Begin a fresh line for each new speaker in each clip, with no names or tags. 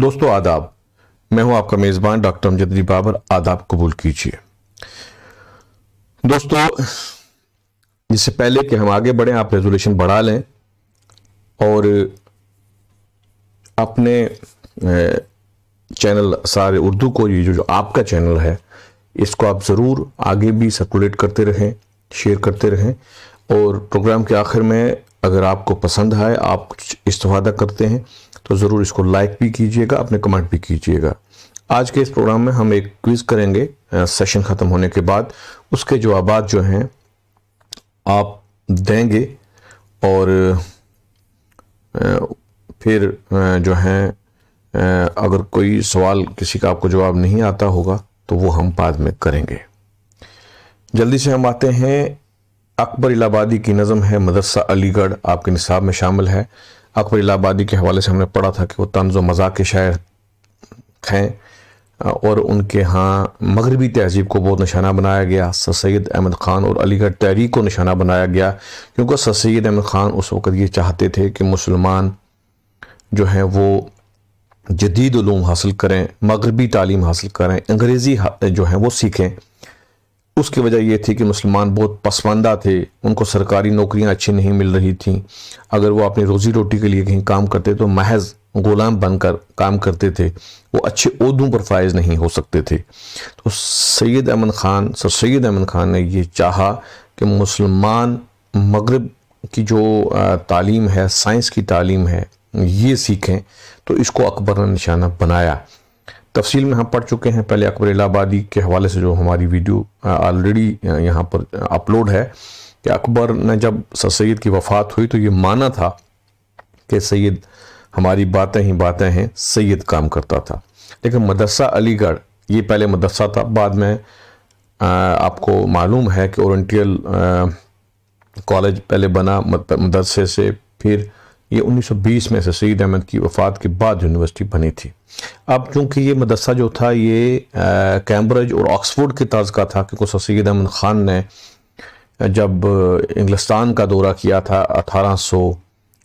दोस्तों आदाब मैं हूं आपका मेज़बान डॉक्टर अमजद बाबर आदाब कबूल कीजिए दोस्तों इससे पहले कि हम आगे बढ़ें आप रेजोल्यूशन बढ़ा लें और अपने चैनल सारे उर्दू को ये जो जो आपका चैनल है इसको आप ज़रूर आगे भी सर्कुलेट करते रहें शेयर करते रहें और प्रोग्राम के आखिर में अगर आपको पसंद आए आप कुछ करते हैं तो ज़रूर इसको लाइक भी कीजिएगा अपने कमेंट भी कीजिएगा आज के इस प्रोग्राम में हम एक क्विज़ करेंगे सेशन ख़त्म होने के बाद उसके जवाब जो हैं आप देंगे और फिर जो है अगर कोई सवाल किसी का आपको जवाब नहीं आता होगा तो वो हम बाद में करेंगे जल्दी से हम आते हैं अकबर इलाहाबादी की नज़म है मदरसा अलीगढ़ आपके निसाब में शामिल है अकबर इलाहाबादी के हवाले से हमने पढ़ा था कि वो तंज व मजाक के शायर हैं और उनके यहाँ मगरबी तहजीब को बहुत निशाना बनाया गया सर सैद अहमद ख़ान और अलीगढ़ तहरीक को निशाना बनाया गया क्योंकि सर सैद अहमद ख़ान उस वक़्त ये चाहते थे कि मुसलमान जो हैं वो जदीद हासिल करें मगरबी तालीम हासिल करें अंग्रेज़ी जो है वो सीखें उसकी वजह यह थी कि मुसलमान बहुत पसमानदा थे उनको सरकारी नौकरियां अच्छी नहीं मिल रही थीं अगर वो अपनी रोज़ी रोटी के लिए कहीं काम करते तो महज गुलाम बनकर काम करते थे वो अच्छे उहदों पर फायज नहीं हो सकते थे तो सैयद अमन ख़ान सर सैद अमन ख़ान ने यह चाहा कि मुसलमान मगरब की जो तालीम है साइंस की तालीम है ये सीखें तो इसको अकबर ने निशाना बनाया तफसील में हम पढ़ चुके हैं पहले अकबर इलाहाबादी के हवाले से जो हमारी वीडियो ऑलरेडी यहाँ पर अपलोड है कि अकबर ने जब सर सैद की वफ़ात हुई तो ये माना था कि सैद हमारी बातें ही बातें हैं सैद काम करता था लेकिन मदरसा अलीगढ़ ये पहले मदरसा था बाद में आपको मालूम है कि औरटियल कॉलेज पहले बना मदरसे से फिर ये 1920 में सईद अहमद की वफ़ात के बाद यूनिवर्सिटी बनी थी अब चूँकि ये मदरसा जो था ये कैम्ब्रिज और ऑक्सफोर्ड के तर्ज का था क्योंकि सईद अहमद ख़ान ने जब इंग्लिस्तान का दौरा किया था अठारह सौ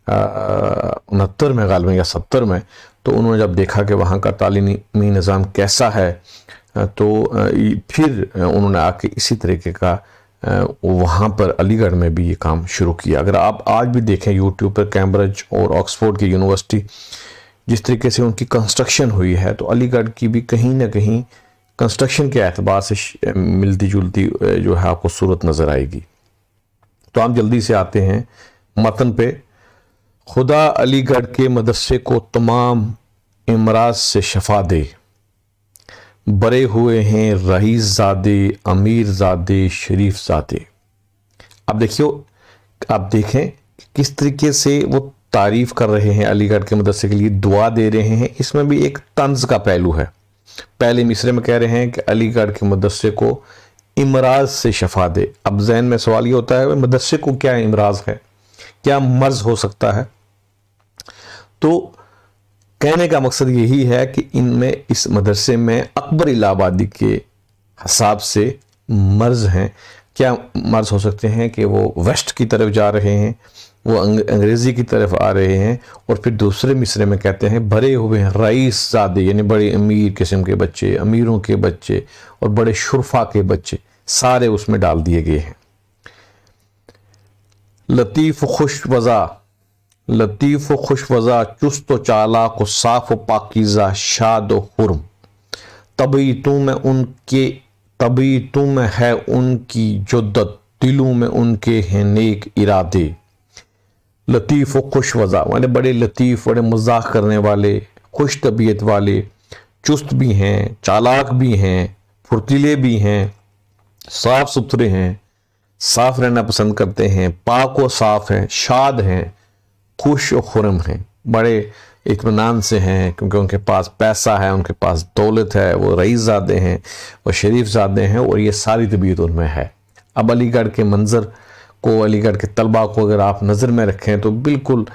उनहत्तर में गालबा या सत्तर में तो उन्होंने जब देखा कि वहाँ का तालीमी निज़ाम कैसा है तो फिर उन्होंने आके इसी तरीके का वहाँ पर अलीगढ़ में भी ये काम शुरू किया अगर आप आज भी देखें यूट्यूब पर कैम्ब्रिज और ऑक्सफोर्ड की यूनिवर्सिटी जिस तरीके से उनकी कंस्ट्रक्शन हुई है तो अलीगढ़ की भी कहीं ना कहीं कंस्ट्रक्शन के एतबार से मिलती जुलती जो है आपको सूरत नज़र आएगी तो हम जल्दी से आते हैं मतन पे खुदा अलीगढ़ के मदरसे को तमाम इमराज से शफा दे बड़े हुए हैं रईस जादे अमीर जादे शरीफ ज़ादे अब देखियो आप देखें किस तरीके से वो तारीफ़ कर रहे हैं अलीगढ़ के मदरसे के लिए दुआ दे रहे हैं इसमें भी एक तंज का पहलू है पहले मिसरे में कह रहे हैं कि अलीगढ़ के मदरसे को इमराज से शफा दे अब जहन में सवाल ये होता है मदरसे को क्या इमराज है क्या मर्ज हो सकता है तो कहने का मकसद यही है कि इनमें इस मदरसे में अकबर इलाहाबादी के हिसाब से मर्ज हैं क्या मर्ज हो सकते हैं कि वो वेस्ट की तरफ जा रहे हैं वो अंग्रेज़ी की तरफ आ रहे हैं और फिर दूसरे मिसरे में कहते हैं भरे हुए हैं रईस सादे यानी बड़े अमीर किस्म के बच्चे अमीरों के बच्चे और बड़े शुरफा के बच्चे सारे उसमें डाल दिए गए हैं लतीफ़ खुश वज़ा लतीफ़ खुशवज़ा चुस्त व चालाक व साफ़ व पाकिज़ा शाद व हुरम तभी तुम में उनके तभी तुम है उनकी जुद्दत दिलों में उनके हैं नेक इरादे लतीफ़ व खुशवज़ा मैंने बड़े लतीफ़ बड़े मजाक करने वाले खुश तबीयत वाले चुस्त भी हैं चालाक भी हैं फुर्तीले भी हैं साफ़ सुथरे हैं साफ़ रहना पसंद करते हैं पाक व साफ़ हैं शाद हैं खुश और खुरम हैं बड़े इतमान से हैं क्योंकि उनके पास पैसा है उनके पास दौलत है वो रईस ज़ादे हैं वो शरीफ ज़ादे हैं और ये सारी तबीयत उनमें है अब अलीगढ़ के मंज़र को अलीगढ़ के तलबा को अगर आप नज़र में रखें तो बिल्कुल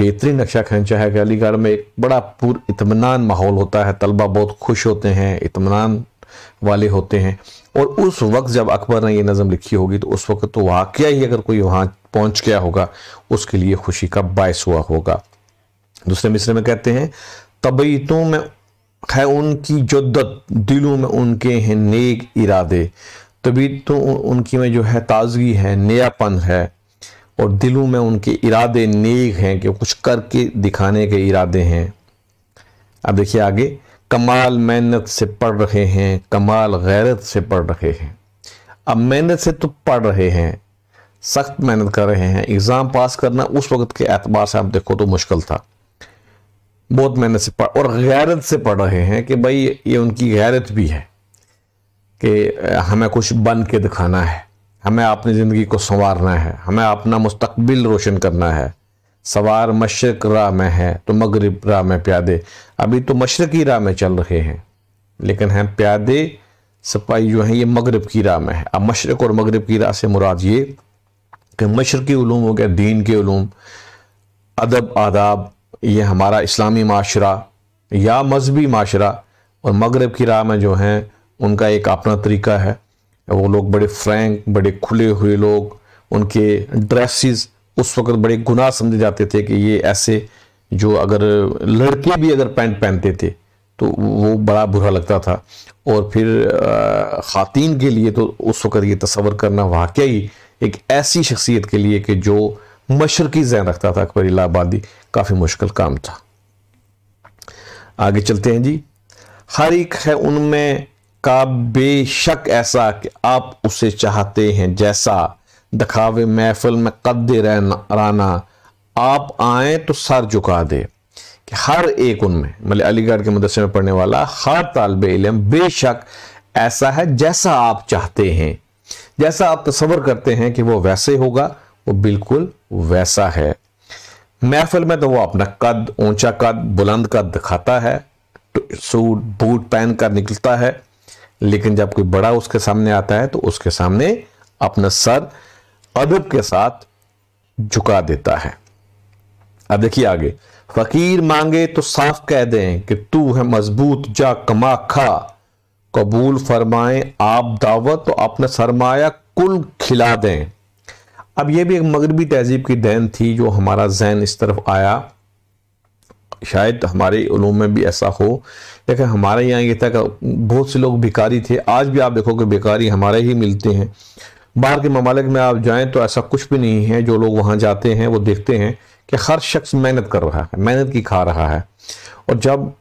बेहतरीन नक्शा खेचा है कि अलीगढ़ में एक बड़ा पुर इतमान माहौल होता है तलबा बहुत खुश होते हैं इतमान वाले होते हैं और उस वक्त जब अकबर ने ये नज़म लिखी होगी तो उस वक्त तो वाक़ ही अगर कोई वहाँ पहुंच गया होगा उसके लिए खुशी का बायस हुआ होगा दूसरे मिसरे में कहते हैं तबीतों में है उनकी जद्दत दिलों में उनके हैं नेक इरादे तबीतों उनकी में जो है ताजगी है नयापन है और दिलों में उनके इरादे नेक हैं कि कुछ करके दिखाने के इरादे हैं अब देखिए आगे कमाल मेहनत से पढ़ रहे हैं कमाल गैरत से पढ़ रहे हैं अब मेहनत से तो पढ़ रहे हैं सख्त मेहनत कर रहे हैं एग्ज़ाम पास करना उस वक्त के एतबार से आप देखो तो मुश्किल था बहुत मेहनत से पढ़ और गैरत से पढ़ रहे हैं कि भाई ये उनकी गैरत भी है कि हमें कुछ बन के दिखाना है हमें अपनी ज़िंदगी को संवारना है हमें अपना मुस्तबिल रोशन करना है सवार मशरक राह में है तो मगरब राह में प्यादे अभी तो मशरकी राह में चल रहे हैं लेकिन हैं प्यादे सपाही जो हैं ये मगरब की राह में है अब मशरक और मगरब की राह से मुराद ये कि मशरक़ी ूम हो गया दीन के ूम अदब आदाब ये हमारा इस्लामी माशरा या मजहबी माशरा और मगरब की राह में जो हैं उनका एक अपना तरीका है वो लोग बड़े फ्रैंक बड़े खुले हुए लोग उनके ड्रेसिस उस वक्त बड़े गुनाह समझे जाते थे कि ये ऐसे जो अगर लड़के भी अगर पैंट पहनते थे तो वो बड़ा बुरा लगता था और फिर ख़ातिन के लिए तो उस वक्त ये तस्वर करना वाकई एक ऐसी शख्सियत के लिए कि जो मशरकी जहन रखता था अकबर इलाहाबादी काफ़ी मुश्किल काम था आगे चलते हैं जी हर एक है उनमें का बेशक ऐसा कि आप उसे चाहते हैं जैसा दिखावे महफिल में कद राना आप आए तो सर झुका दे कि हर एक उनमें मतलब अलीगढ़ के मदरसे में पढ़ने वाला हर तालब इलम बेशक ऐसा है जैसा आप चाहते हैं जैसा आप तस्वर करते हैं कि वो वैसे होगा वो बिल्कुल वैसा है महफिल में तो वो अपना कद ऊंचा कद बुलंद कद दिखाता है तो सूट बूट पहन कर निकलता है लेकिन जब कोई बड़ा उसके सामने आता है तो उसके सामने अपना सर अदब के साथ झुका देता है अब देखिए आगे फकीर मांगे तो साफ कह दें कि तू है मजबूत जा कमा खा कबूल फरमाएं आप दावत तो अपना सरमाया कुल खिला दें अब यह भी एक मगरबी तहजीब की दैन थी जो हमारा जहन इस तरफ आया शायद हमारे उलूम में भी ऐसा हो लेकिन हमारे यहाँ ये था कि बहुत से लोग भिकारी थे आज भी आप देखोगे भिकारी हमारे ही मिलते हैं बाहर के ममालिक में आप जाएं तो ऐसा कुछ भी नहीं है जो लोग वहाँ जाते हैं वो देखते हैं कि हर शख्स मेहनत कर रहा है मेहनत की खा रहा है और जब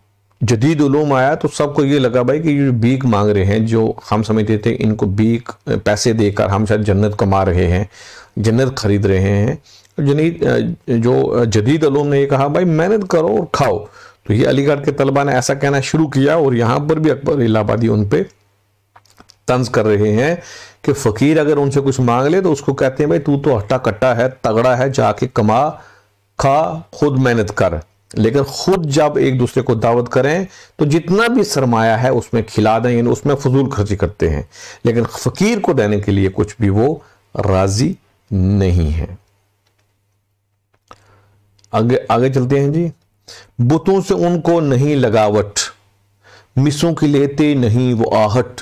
जदीद उलूम आया तो सबको ये लगा भाई कि ये बीक मांग रहे हैं जो हम समझते थे इनको बीक पैसे देकर हम शायद जन्नत कमा रहे हैं जन्नत ख़रीद रहे हैं जनी जो जदीद अलूम ने ये कहा भाई मेहनत करो और खाओ तो ये अलीगढ़ के तलबा ने ऐसा कहना शुरू किया और यहाँ पर भी अकबर इलाहाबादी उन पर तंज कर रहे हैं कि फ़कीर अगर उनसे कुछ मांग ले तो उसको कहते हैं भाई तू तो हट्टा कट्टा है तगड़ा है जाके कमा खा खुद मेहनत कर लेकिन खुद जब एक दूसरे को दावत करें तो जितना भी सरमाया है उसमें खिला दें यानी उसमें फजूल खर्ची करते हैं लेकिन फ़कीर को देने के लिए कुछ भी वो राज़ी नहीं है आगे आगे चलते हैं जी बुतों से उनको नहीं लगावट मिसों की लेते नहीं वो आहट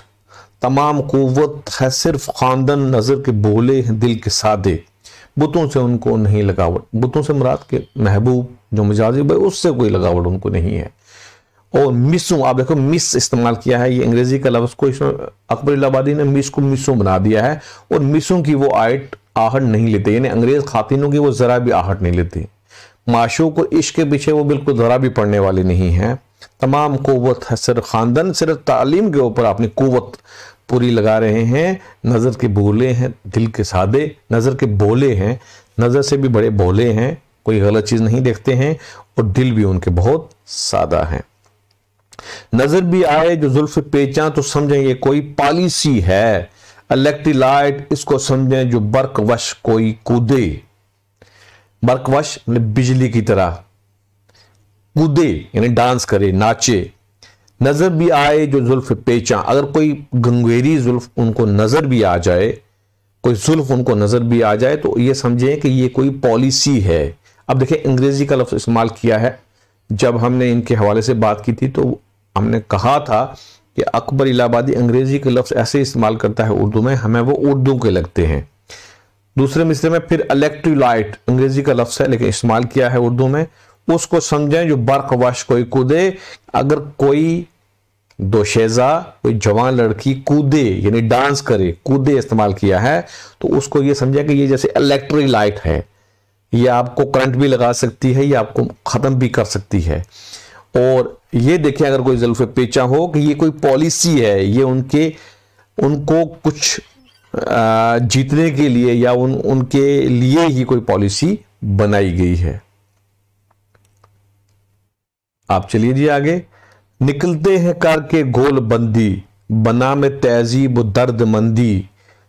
तमाम कुत है सिर्फ खानदन नज़र के बोले हैं दिल के सादे बुतों से उनको नहीं लगावट बुतों से मुराद के महबूब जो मुजाजिब है उससे कोई लगावट उनको नहीं है और मिसू आप देखो मिस इस्तेमाल किया है ये अंग्रेजी का लफ्ज़ को इसमें अकबर आबादी ने मिस को मिसू बना दिया है और मिसों की वो आयट आहट नहीं लेते यानी अंग्रेज़ खातिनों की वो ज़रा भी आहट नहीं लेती माशों को इश्क के पीछे वो बिल्कुल ज़रा भी पड़ने वाले नहीं है तमाम कुत है सिर्फ ख़ानदान सिर्फ तालीम के ऊपर अपनी कुत पूरी लगा रहे हैं नज़र के बोले हैं दिल के सादे नज़र के बोले हैं नज़र से भी बड़े बोले हैं कोई गलत चीज़ नहीं देखते हैं और दिल भी उनके बहुत सादा है नजर भी आए जो जुल्फ पेचा तो समझें ये कोई पॉलिसी है इलेक्ट्रीलाइट इसको समझें जो बर्कवश कोई कूदे बर्कवश बिजली की तरह कूदे यानी डांस करे नाचे नजर भी आए जो जुल्फ पेचा अगर कोई गंगेरी जुल्फ उनको नजर भी आ जाए कोई जुल्फ उनको नजर भी आ जाए तो ये समझें कि ये कोई पॉलिसी है अब देखिए अंग्रेजी का लफ्ज़ इस्तेमाल किया है जब हमने इनके हवाले से बात की थी तो हमने कहा था कि अकबर इलाहाबादी अंग्रेजी के लफ्ज़ ऐसे इस्तेमाल करता है उर्दू में हमें वो उर्दू के लगते हैं दूसरे मिसरे में फिर इलेक्ट्रोलाइट अंग्रेजी का लफ्ज़ है लेकिन इस्तेमाल किया है उर्दू में उसको समझें जो बर्क वश कोई कूदे अगर कोई दोशेजा कोई जवान लड़की कूदे यानी डांस करे कूदे इस्तेमाल किया है तो उसको ये समझें कि ये जैसे इलेक्ट्रोलाइट है ये आपको करंट भी लगा सकती है या आपको ख़त्म भी कर सकती है और ये देखें अगर कोई जुल्फ पेचा हो कि ये कोई पॉलिसी है ये उनके उनको कुछ जीतने के लिए या उन उनके लिए ही कोई पॉलिसी बनाई गई है आप चलिए जी आगे निकलते हैं कार के गोलबंदी बना में तहजीब दर्द मंदी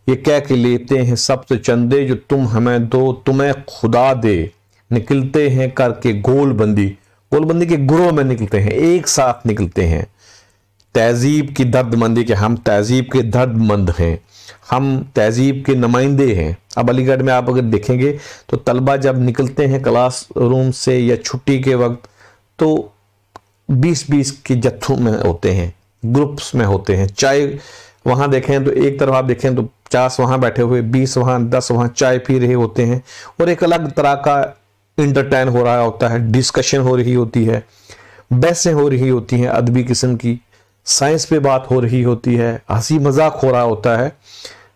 ये कह के लेते हैं सबसे चंदे जो तुम हमें दो तुम्हें खुदा दे निकलते हैं करके गोलबंदी गोलबंदी के ग्रोह में निकलते हैं एक साथ निकलते हैं तहजीब की दर्दमंदी के हम तहजीब के दर्दमंद हैं हम तहजीब के नुमाइंदे हैं अब अलीगढ़ में आप अगर देखेंगे तो तलबा जब निकलते हैं क्लास रूम से या छुट्टी के वक्त तो बीस बीस के जत्थों में होते हैं ग्रुप्स में होते हैं चाहे वहाँ देखें तो एक तरफ आप देखें तो पचास वहां बैठे हुए बीस वहां दस वहां चाय पी रहे होते हैं और एक अलग तरह का इंटरटेन हो रहा होता है डिस्कशन हो रही होती है बहसें हो रही होती हैं अदबी किस्म की साइंस पे बात हो रही होती है हंसी मजाक हो रहा होता है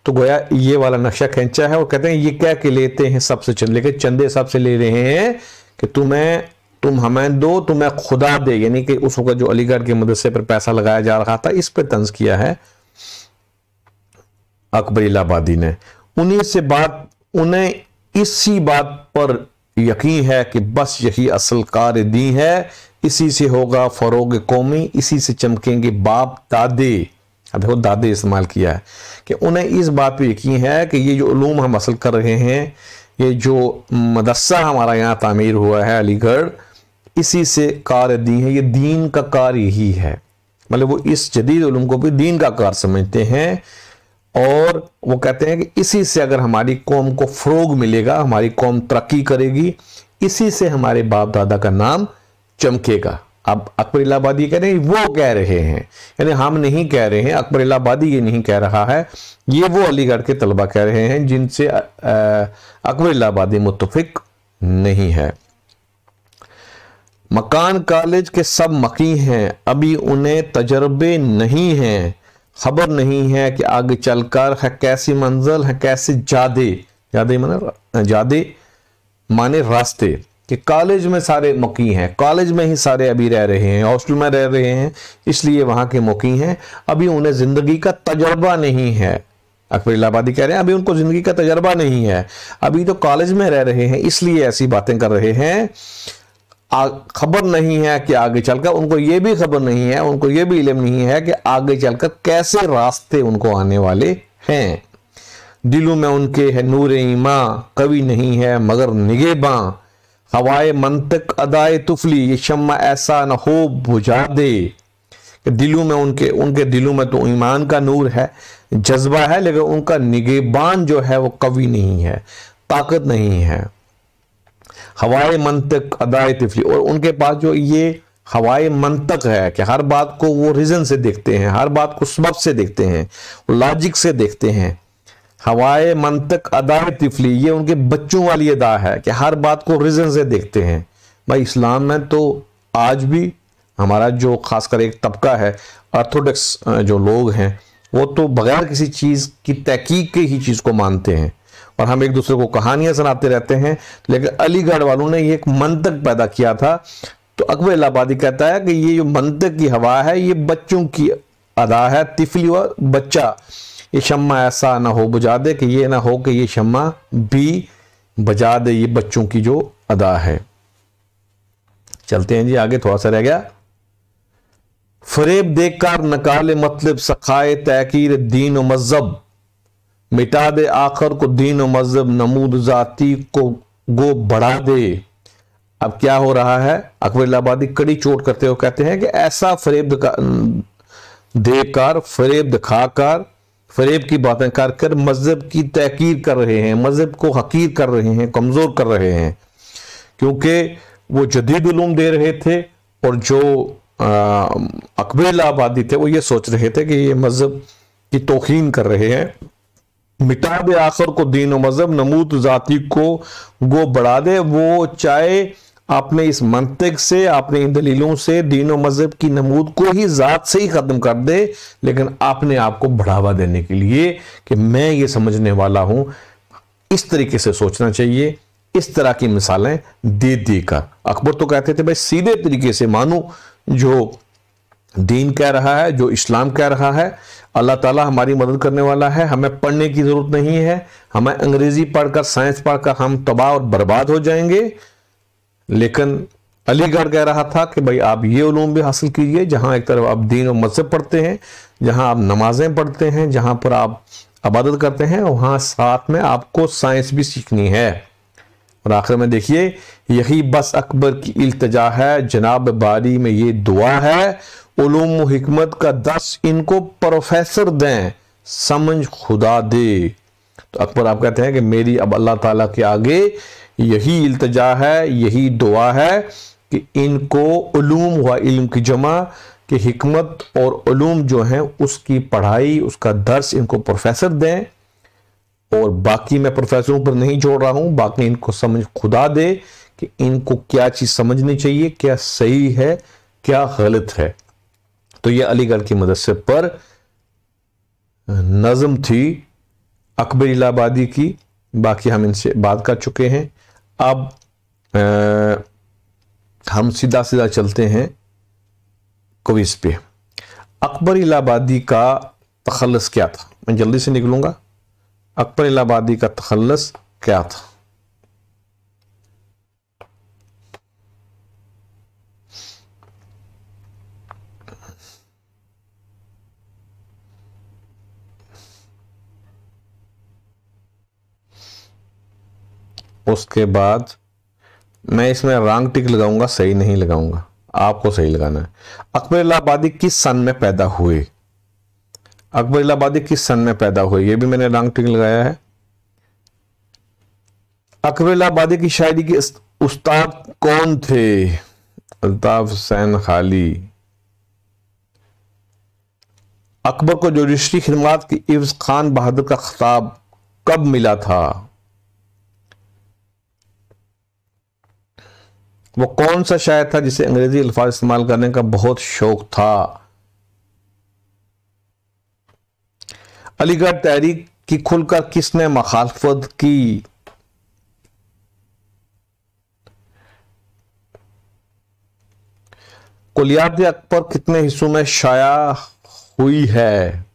तो गोया ये वाला नक्शा खेचा है और कहते हैं ये क्या के लेते हैं सबसे चंद लेकिन चंदे हिसाब से ले रहे हैं कि तुम्हें तुम हमें दो तुम्हें खुदा दे यानी कि उस वक्त जो अलीगढ़ के मदरसे पर पैसा लगाया जा रहा था इस पर तंज किया है अकबर इलाहाबादी ने उन्हीं से बात उन्हें इसी बात पर यकीन है कि बस यही असल कार दी है इसी से होगा फरोग कौमी इसी से चमकेंगे बाप दादे अब देखो दादे इस्तेमाल किया है कि उन्हें इस बात पर यकीन है कि ये जो लूम हम असल कर रहे हैं ये जो मदरसा हमारा यहाँ तामीर हुआ है अलीगढ़ इसी से कार दी है ये दीन का कार यही है मतलब वो इस जदीद को भी दीन का कार समझते हैं और वो कहते हैं कि इसी से अगर हमारी कौम को फ्रोग मिलेगा हमारी कौम तरक्की करेगी इसी से हमारे बाप दादा का नाम चमकेगा अब अकबर इलाहाबादी कह रहे हैं वो कह रहे हैं यानी हम नहीं कह रहे हैं अकबर इलाहाबादी ये नहीं कह रहा है ये वो अलीगढ़ के तलबा कह रहे हैं जिनसे अकबर इलाहाबादी मुतफिक नहीं है मकान कॉलेज के सब मकी हैं अभी उन्हें तजर्बे नहीं हैं खबर नहीं है कि आगे चलकर है कैसी मंजिल है कैसे जादे जादे माने जादे माने रास्ते कि कॉलेज में सारे मुकी हैं कॉलेज में ही सारे अभी रह रहे हैं हॉस्टल में रह रहे हैं इसलिए वहां के मुकी हैं अभी उन्हें ज़िंदगी का तजर्बा नहीं है अकबर इलाहाबादी कह रहे हैं अभी उनको ज़िंदगी का तजर्बा नहीं है अभी तो कॉलेज में रह रहे हैं इसलिए ऐसी बातें कर रहे हैं खबर नहीं है कि आगे चलकर उनको ये भी खबर नहीं है उनको ये भी इलम नहीं है कि आगे चलकर कैसे रास्ते उनको आने वाले हैं दिलों में उनके है नूर ईमा कवि नहीं है मगर निगेबा हवाए मंतक अदाए तुफली ये शम्मा ऐसा न हो बुझा दे दिलों में उनके उनके दिलों में तो ईमान का नूर है जज्बा है लेकिन उनका निगेबान जो है वो कवि नहीं है ताकत नहीं है हवाए मंतक अदाए तिफली और उनके पास जो ये हवाए मंतक है कि हर बात को वो रीज़न से देखते हैं हर बात को सबब से देखते हैं लॉजिक से देखते हैं हवाए मंतक अदाए तिफली ये उनके बच्चों वाली अदा है कि हर बात को रीज़न से देखते हैं भाई इस्लाम में तो आज भी हमारा जो खासकर एक तबका है ऑर्थोडॉक्स जो लोग हैं वो तो बगैर किसी चीज़ की तहकीक के ही चीज़ को मानते हैं और हम एक दूसरे को कहानियां सुनाते रहते हैं लेकिन अलीगढ़ वालों ने ये एक मंतक पैदा किया था तो अकबर इलाहाबादी कहता है कि ये जो मंतक की हवा है ये बच्चों की अदा है तिफली और बच्चा ये शम्मा ऐसा ना हो बुझा दे कि ये ना हो कि ये शम्मा भी बजा दे ये बच्चों की जो अदा है चलते हैं जी आगे थोड़ा सा रह गया फरेब देकर नकाले मतलब सखाए तहकीर दीन मजहब मिटा दे आखिर को दीन मजहब नमूद जाती को गो बढ़ा दे अब क्या हो रहा है अकबर आबादी कड़ी चोट करते हुए कहते हैं कि ऐसा फरेब देकर फरेब दिखाकर फरेब की बातें कर कर मजहब की तहकीर कर रहे हैं मजहब को हकीर कर रहे हैं कमज़ोर कर रहे हैं क्योंकि वो जदीद उलूम दे रहे थे और जो अकबर आबादी थे वो ये सोच रहे थे कि ये मजहब की तोहन कर रहे हैं मिटा दे आखिर को दीन मजहब नमूत जाति को गो बढ़ा दे वो चाहे आपने इस मंतक से अपने इन दलीलों से दीन मजहब की नमूद को ही ज़ात से ही ख़त्म कर दे लेकिन आपने आपको बढ़ावा देने के लिए कि मैं ये समझने वाला हूं इस तरीके से सोचना चाहिए इस तरह की मिसालें दे देकर अकबर तो कहते थे भाई सीधे तरीके से मानो जो दीन कह रहा है जो इस्लाम कह रहा है अल्लाह ताला हमारी मदद करने वाला है हमें पढ़ने की ज़रूरत नहीं है हमें अंग्रेज़ी पढ़कर साइंस पढ़कर हम तबाह और बर्बाद हो जाएंगे लेकिन अलीगढ़ कह रहा था कि भाई आप ये ूम भी हासिल कीजिए जहां एक तरफ आप दीन और मजहब पढ़ते हैं जहां आप नमाजें पढ़ते हैं जहां पर आप इबादत करते हैं वहां साथ में आपको साइंस भी सीखनी है और आखिर में देखिए यही बस अकबर की इल्तजा है जनाब बारी में ये दुआ है उलूम हमत का दस इनको प्रोफेसर दें समझ खुदा दे तो अकबर आप कहते हैं कि मेरी अब अल्लाह ताला के आगे यही इल्तजा है यही दुआ है कि इनको उलूम व इल्म की जमा कि हमत और उलूम जो हैं उसकी पढ़ाई उसका दर्स इनको प्रोफेसर दें और बाकी मैं प्रोफेसरों पर नहीं जोड़ रहा हूँ बाकी इनको समझ खुदा दे कि इनको क्या चीज़ समझनी चाहिए क्या सही है क्या गलत है तो यह अलीगढ़ की मदरसे पर नज़म थी अकबर इलाहाबादी की बाकी हम इनसे बात कर चुके हैं अब आ, हम सीधा सीधा चलते हैं क्विज पे अकबर इलाहाबादी का तखलस क्या था मैं जल्दी से निकलूँगा अकबर इलाहाबादी का तखलस क्या था उसके बाद मैं इसमें रंग टिक लगाऊंगा सही नहीं लगाऊंगा आपको सही लगाना है अकबर इलाहाबादी किस सन में पैदा हुए अकबर इलाहाबादी किस सन में पैदा हुए ये भी मैंने रंग टिक लगाया है अकबर इलाहाबादी की शायरी के उस्ताद कौन थे अल्ताफ हुसैन खाली अकबर को जो रिश्ती खिदमत की इफ्ज खान बहादुर का खिताब कब मिला था वो कौन सा शायर था जिसे अंग्रेजी अल्फाज इस्तेमाल करने का बहुत शौक था अलीगढ़ तहरीक की खुलकर किसने मखालफत की कुलियात अकबर कितने हिस्सों में शाया हुई है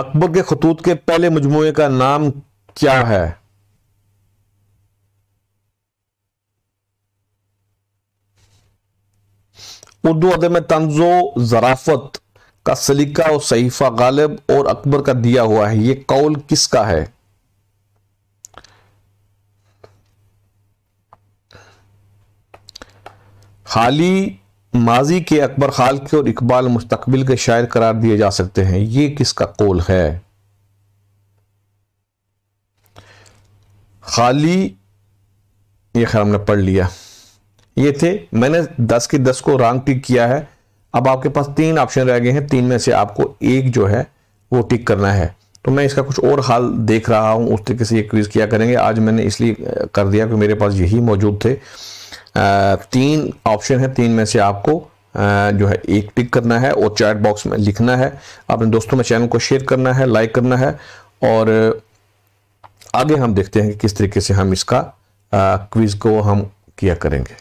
अकबर के खतूत के पहले मजमु का नाम क्या है उर्दू अदब में तंजो जराफत का सलीका और सहीफा गालिब और अकबर का दिया हुआ है यह कौल किसका है खाली माजी के अकबर के और इकबाल मुस्तकबिल के शायर करार दिए जा सकते हैं ये किसका कौल है खाली ये खैर हमने पढ़ लिया ये थे मैंने दस की दस को रॉन्ग टिक किया है अब आपके पास तीन ऑप्शन रह गए हैं तीन में से आपको एक जो है वो टिक करना है तो मैं इसका कुछ और हाल देख रहा हूं उस तरीके से ये क्विज़ किया करेंगे आज मैंने इसलिए कर दिया कि मेरे पास यही मौजूद थे तीन ऑप्शन है तीन में से आपको जो है एक टिक करना है और चैट बॉक्स में लिखना है अपने दोस्तों में चैनल को शेयर करना है लाइक करना है और आगे हम देखते हैं कि किस तरीके से हम इसका क्विज़ को हम किया करेंगे